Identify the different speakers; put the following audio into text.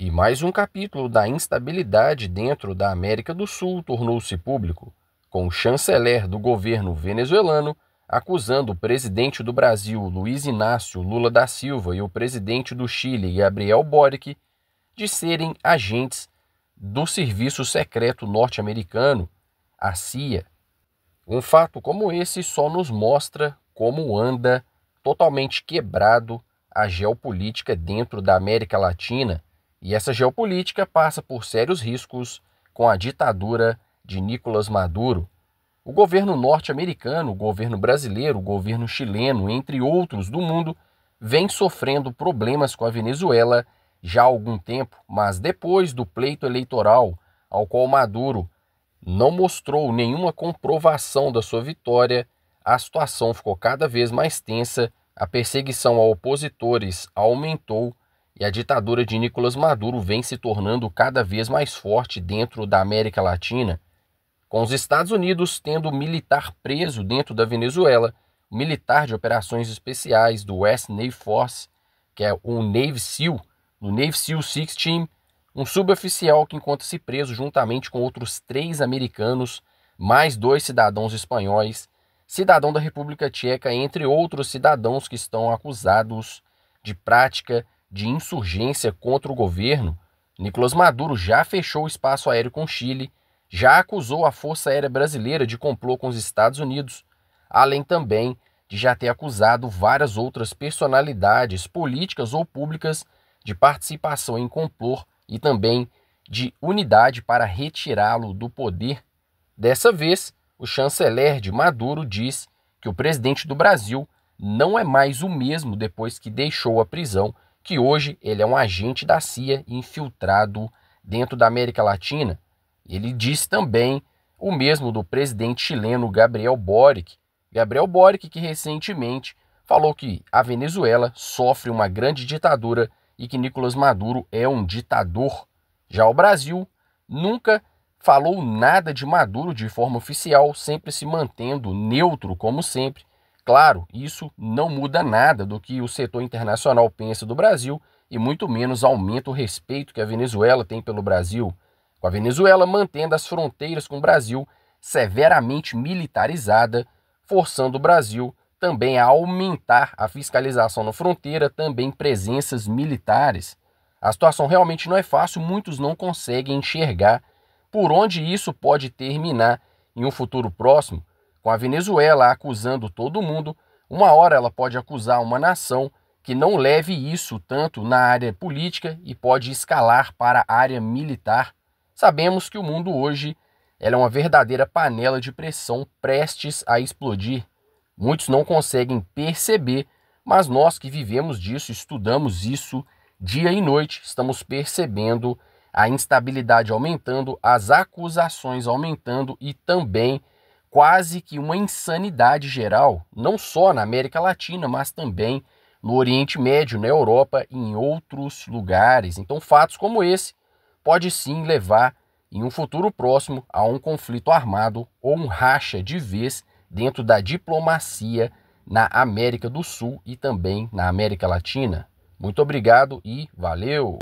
Speaker 1: E mais um capítulo da instabilidade dentro da América do Sul tornou-se público, com o chanceler do governo venezuelano acusando o presidente do Brasil, Luiz Inácio Lula da Silva, e o presidente do Chile, Gabriel Boric, de serem agentes do Serviço Secreto Norte-Americano, a CIA. Um fato como esse só nos mostra como anda totalmente quebrado a geopolítica dentro da América Latina e essa geopolítica passa por sérios riscos com a ditadura de Nicolás Maduro. O governo norte-americano, o governo brasileiro, o governo chileno, entre outros do mundo, vem sofrendo problemas com a Venezuela já há algum tempo, mas depois do pleito eleitoral, ao qual Maduro não mostrou nenhuma comprovação da sua vitória, a situação ficou cada vez mais tensa, a perseguição a opositores aumentou e a ditadura de Nicolás Maduro vem se tornando cada vez mais forte dentro da América Latina, com os Estados Unidos tendo militar preso dentro da Venezuela, militar de operações especiais do West Navy Force, que é o Navy SEAL, no Navy SEAL Six Team, um suboficial que encontra-se preso juntamente com outros três americanos, mais dois cidadãos espanhóis, cidadão da República Tcheca, entre outros cidadãos que estão acusados de prática de insurgência contra o governo, Nicolás Maduro já fechou o espaço aéreo com o Chile, já acusou a Força Aérea Brasileira de complô com os Estados Unidos, além também de já ter acusado várias outras personalidades políticas ou públicas de participação em complô e também de unidade para retirá-lo do poder. Dessa vez, o chanceler de Maduro diz que o presidente do Brasil não é mais o mesmo depois que deixou a prisão que hoje ele é um agente da CIA infiltrado dentro da América Latina. Ele disse também o mesmo do presidente chileno Gabriel Boric. Gabriel Boric, que recentemente falou que a Venezuela sofre uma grande ditadura e que Nicolás Maduro é um ditador. Já o Brasil nunca falou nada de Maduro de forma oficial, sempre se mantendo neutro, como sempre, Claro, isso não muda nada do que o setor internacional pensa do Brasil e muito menos aumenta o respeito que a Venezuela tem pelo Brasil, com a Venezuela mantendo as fronteiras com o Brasil severamente militarizada, forçando o Brasil também a aumentar a fiscalização na fronteira, também presenças militares. A situação realmente não é fácil, muitos não conseguem enxergar por onde isso pode terminar em um futuro próximo, com a Venezuela acusando todo mundo, uma hora ela pode acusar uma nação que não leve isso tanto na área política e pode escalar para a área militar. Sabemos que o mundo hoje é uma verdadeira panela de pressão prestes a explodir. Muitos não conseguem perceber, mas nós que vivemos disso, estudamos isso dia e noite, estamos percebendo a instabilidade aumentando, as acusações aumentando e também quase que uma insanidade geral, não só na América Latina, mas também no Oriente Médio, na Europa e em outros lugares. Então, fatos como esse pode sim levar em um futuro próximo a um conflito armado ou um racha de vez dentro da diplomacia na América do Sul e também na América Latina. Muito obrigado e valeu!